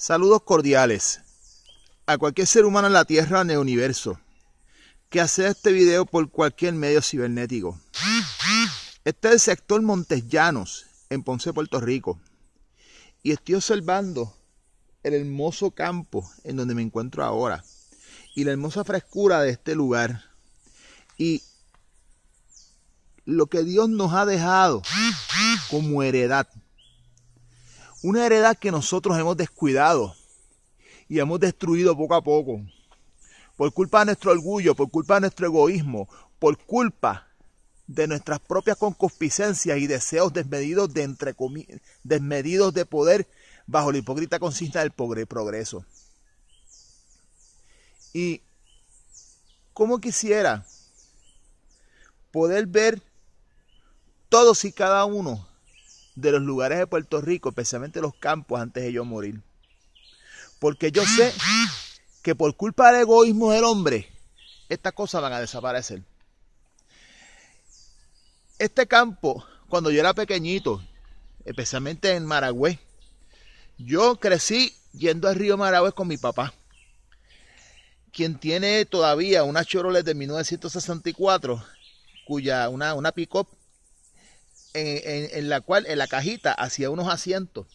Saludos cordiales a cualquier ser humano en la Tierra o en el universo que hace este video por cualquier medio cibernético. Este es el sector Llanos, en Ponce, Puerto Rico. Y estoy observando el hermoso campo en donde me encuentro ahora y la hermosa frescura de este lugar. Y lo que Dios nos ha dejado como heredad una heredad que nosotros hemos descuidado y hemos destruido poco a poco. Por culpa de nuestro orgullo, por culpa de nuestro egoísmo, por culpa de nuestras propias concupiscencias y deseos desmedidos de, desmedidos de poder bajo la hipócrita consigna del progreso. Y cómo quisiera poder ver todos y cada uno de los lugares de Puerto Rico, especialmente los campos, antes de yo morir. Porque yo sé que por culpa del egoísmo del hombre, estas cosas van a desaparecer. Este campo, cuando yo era pequeñito, especialmente en Maragüez, yo crecí yendo al río Maragüez con mi papá, quien tiene todavía una Chevrolet de 1964, cuya una, una pick en, la cual en la cajita hacía unos asientos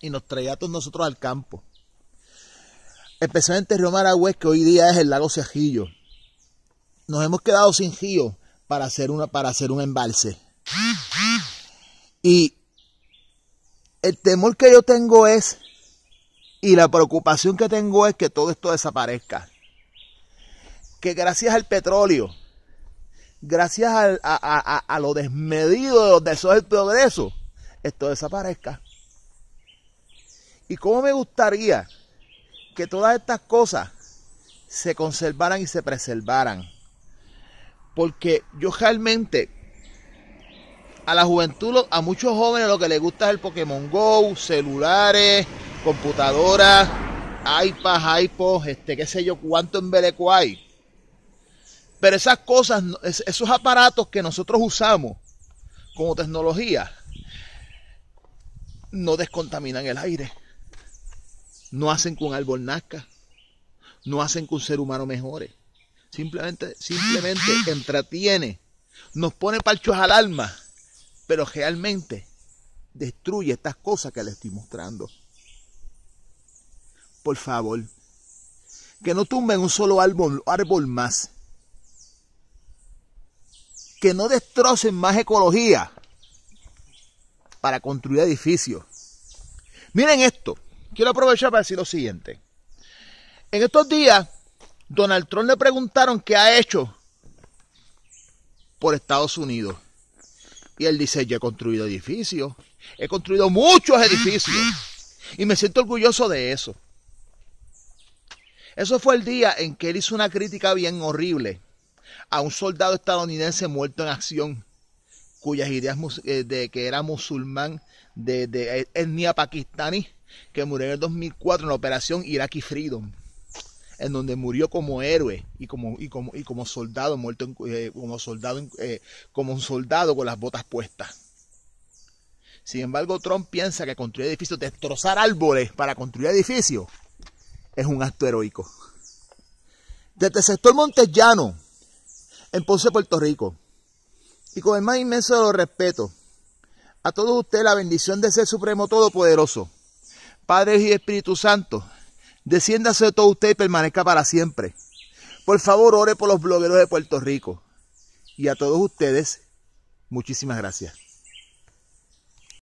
y nos traía a todos nosotros al campo. Especialmente Río Maragüez, que hoy día es el lago Cejillo Nos hemos quedado sin río para hacer, una, para hacer un embalse. Y el temor que yo tengo es, y la preocupación que tengo es que todo esto desaparezca. Que gracias al petróleo, gracias a, lo desmedido de los deseos del progreso, esto desaparezca. Y cómo me gustaría que todas estas cosas se conservaran y se preservaran. Porque yo realmente, a la juventud, a muchos jóvenes lo que les gusta es el Pokémon Go, celulares, computadoras, iPads, iPods, este, qué sé yo, cuánto en Beleco hay pero esas cosas, esos aparatos que nosotros usamos como tecnología, no descontaminan el aire. No hacen que un árbol nazca. No hacen que un ser humano mejore. Simplemente, simplemente entretiene. Nos pone parchos al alma. Pero realmente destruye estas cosas que le estoy mostrando. Por favor, que no tumben un solo árbol más que no destrocen más ecología para construir edificios. Miren esto, quiero aprovechar para decir lo siguiente. En estos días, Donald Trump le preguntaron qué ha hecho por Estados Unidos. Y él dice, yo he construido edificios, he construido muchos edificios. Y me siento orgulloso de eso. Eso fue el día en que él hizo una crítica bien horrible a un soldado estadounidense muerto en acción, cuyas ideas eh, de que era musulmán de, etnia pakistaní, que murió en el 2004 en la operación Iraqi Freedom, en donde murió como héroe y como, y como, y como soldado, muerto eh, como, soldado, eh, como un soldado con las botas puestas. Sin embargo, Trump piensa que construir edificios, destrozar árboles para construir edificios, es un acto heroico. Desde el sector Montellano, en Ponce, Puerto Rico. Y con el más inmenso de los respetos, a todos ustedes la bendición de ser Supremo Todopoderoso, Padre y Espíritu Santo, desciéndase de todos ustedes y permanezca para siempre. Por favor, ore por los blogueros de Puerto Rico. Y a todos ustedes, muchísimas gracias.